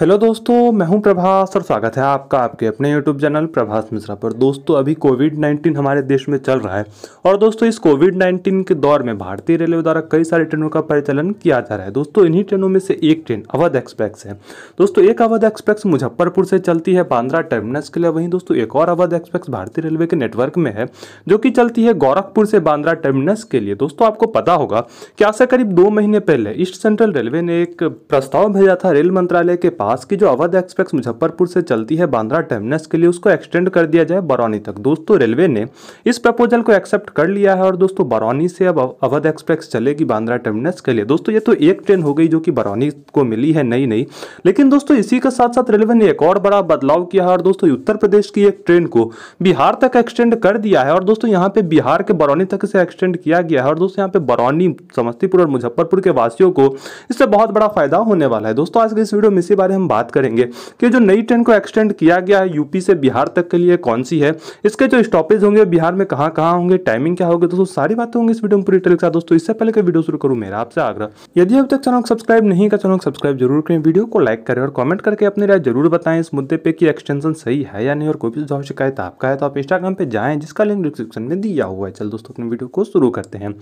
hello दोस्तों मैं हूं प्रभास और स्वागत है आपका आपके अपने यूट्यूब चैनल प्रभास मिश्रा पर दोस्तों अभी कोविड 19 हमारे देश में चल रहा है और दोस्तों इस कोविड 19 के दौर में भारतीय रेलवे द्वारा कई सारी ट्रेनों का परिचालन किया जा रहा है दोस्तों इन्हीं ट्रेनों में से एक ट्रेन अवध एक्सप्रेस है दोस्तों एक अवध एक्सप्रेस मुजफ्फरपुर से चलती है बांद्रा टर्मिनस के लिए वहीं दोस्तों एक और अवध एक्सप्रेस भारतीय रेलवे के नेटवर्क में है जो कि चलती है गोरखपुर से बांद्रा टर्मिनस के लिए दोस्तों आपको पता होगा कि आज से करीब दो महीने पहले ईस्ट सेंट्रल रेलवे ने एक प्रस्ताव भेजा था रेल मंत्रालय के पास पास की जो अवध एक्सप्रेस मुजफ्फरपुर से चलती है बांद्रा टर्मिनस के लिए उसको एक्सटेंड कर दिया जाए बरौनी तक दोस्तों रेलवे ने इस प्रपोजल को एक्सेप्ट कर लिया है और दोस्तों बरौनी से अब अवध एक्सप्रेस चलेगी बांद्रा टर्मिनस के लिए दोस्तों ये तो एक ट्रेन हो गई जो कि बरौनी को मिली है नई नई लेकिन दोस्तों इसी के साथ साथ रेलवे ने एक और बड़ा बदलाव किया है और दोस्तों उत्तर प्रदेश की एक ट्रेन को बिहार तक एक्सटेंड कर दिया है और दोस्तों यहाँ पे बिहार के बरौनी तक इसे एक्सटेंड किया गया है और दोस्तों यहाँ पे बरौनी समस्तीपुर और मुजफ्फरपुर के वासियों को इससे बहुत बड़ा फायदा होने वाला है दोस्तों आज के इस वीडियो में इसी बारे बारे हम बात करेंगे कि जो नई ट्रेन को एक्सटेंड किया गया है यूपी से बिहार तक के लिए कौन सी है इसके जो स्टॉपेज होंगे बिहार में कहाँ कहाँ होंगे टाइमिंग क्या होगी दोस्तों सारी बातें होंगी इस वीडियो में पूरी डिटेल के साथ दोस्तों इससे पहले का वीडियो शुरू करूँ मेरा आपसे आग्रह यदि अब तक चैनल सब्सक्राइब नहीं कर चैनल सब्सक्राइब जरूर करें वीडियो को लाइक करें और कमेंट करके अपनी राय जरूर बताएं इस मुद्दे पे कि एक्सटेंशन सही है या नहीं और कोई भी सुझाव शिकायत आपका है तो आप इंस्टाग्राम पे जाएं जिसका लिंक डिस्क्रिप्शन में दिया हुआ है चल दोस्तों अपने वीडियो को शुरू करते हैं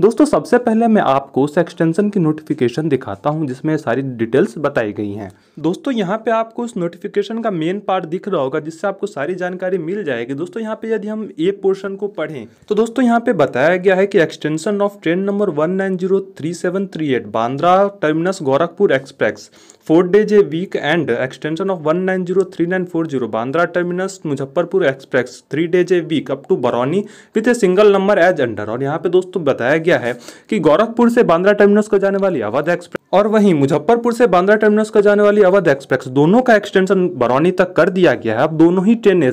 दोस्तों सबसे पहले मैं आपको उस एक्सटेंशन की नोटिफिकेशन दिखाता हूँ जिसमें सारी डिटेल्स बताई गई हैं दोस्तों यहाँ पे आपको उस नोटिफिकेशन का मेन पार्ट दिख रहा होगा जिससे आपको सारी जानकारी मिल जाएगी दोस्तों यहाँ पे यदि हम ए पोर्शन को पढ़ें तो दोस्तों यहाँ पे बताया गया है कि extension of train number one nine zero three seven three eight Bandra Terminus Gorakhpur Express four days a week and extension of one nine zero three nine four zero Bandra Terminus Muzaffarpur Express three days a week up to Barauni with a single number as under और यहाँ पे दोस्तों बताया गया है कि गोरखपुर से Bandra terminus को जाने वाली अवध एक्सप्रेस और वहीं मुजफ्फरपुर से बांद्रा टर्मिनस का जाने वाली अवध एक्सप्रेस दोनों का एक्सटेंशन बरौनी तक कर दिया गया है अब दोनों ही ट्रेनें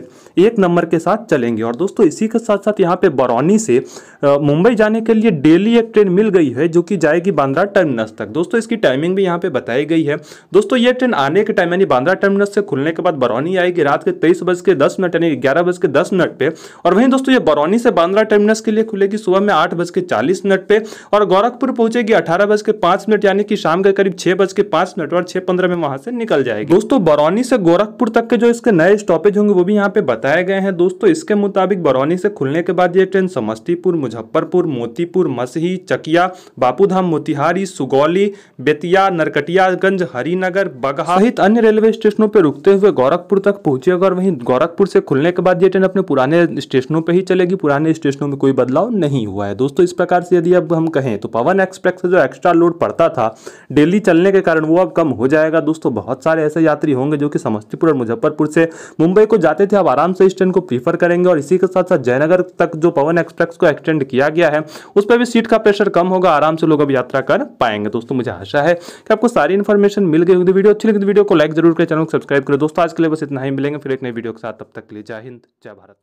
एक नंबर के साथ चलेंगी और दोस्तों इसी के साथ साथ यहाँ पे बरौनी से मुंबई जाने के लिए डेली एक ट्रेन मिल गई है जो कि जाएगी बांद्रा टर्मिनस तक दोस्तों इसकी टाइमिंग भी यहाँ पर बताई गई है दोस्तों ये ट्रेन आने के टाइम यानी बांद्रा टर्मिनस से खुलने के बाद बरौनी आएगी रात के तेईस बज के दस मिनट यानी ग्यारह बज के दस मिनट पर और वहीं दोस्तों ये बरौनी से बांद्रा टर्मिनस के लिए खुलेगी सुबह में आठ बज के चालीस मिनट पर और गोरखपुर पहुंचेगी अठारह बज के पाँच मिनट यानी कि शाम के करीब छह बज के पांच मिनट और छह पंद्रह में वहां से निकल जाएगी दोस्तों बरौनी से गोरखपुर तक के जो इसके नए स्टॉपेज होंगे वो भी यहाँ पे बताए गए हैं दोस्तों इसके मुताबिक बरौनी से खुलने के बाद ये ट्रेन समस्तीपुर मुजफ्फरपुर मोतीपुर मसही चकिया बापूधाम मोतिहारी सुगौली बेतिया नरकटियागंज हरिनगर बगहा सहित अन्य रेलवे स्टेशनों पर रुकते हुए गोरखपुर तक पहुंचेगा और वहीं गोरखपुर से खुलने के बाद ये ट्रेन अपने पुराने स्टेशनों पर ही चलेगी पुराने स्टेशनों में कोई बदलाव नहीं हुआ है दोस्तों इस प्रकार से यदि अब हम कहें तो पवन एक्सप्रेस से जो एक्स्ट्रा लोड पड़ता था डेली चलने के कारण वो अब कम हो जाएगा दोस्तों बहुत सारे ऐसे यात्री होंगे जो कि समस्तीपुर और मुजफ्फरपुर से मुंबई को जाते थे अब आराम से इस ट्रेन को प्रीफर करेंगे और इसी के साथ साथ जयनगर तक जो पवन एक्सप्रेस को एक्सटेंड किया गया है उस पर भी सीट का प्रेशर कम होगा आराम से लोग अब यात्रा कर पाएंगे दोस्तों मुझे आशा है कि आपको सारी इन्फॉर्मेशन मिल गई होगी वीडियो अच्छी लगी तो वीडियो को लाइक जरूर करें चैनल को सब्सक्राइब करें दोस्तों आज के लिए बस इतना ही मिलेंगे फिर एक नई वीडियो के साथ तब तक के लिए जय हिंद जय भारत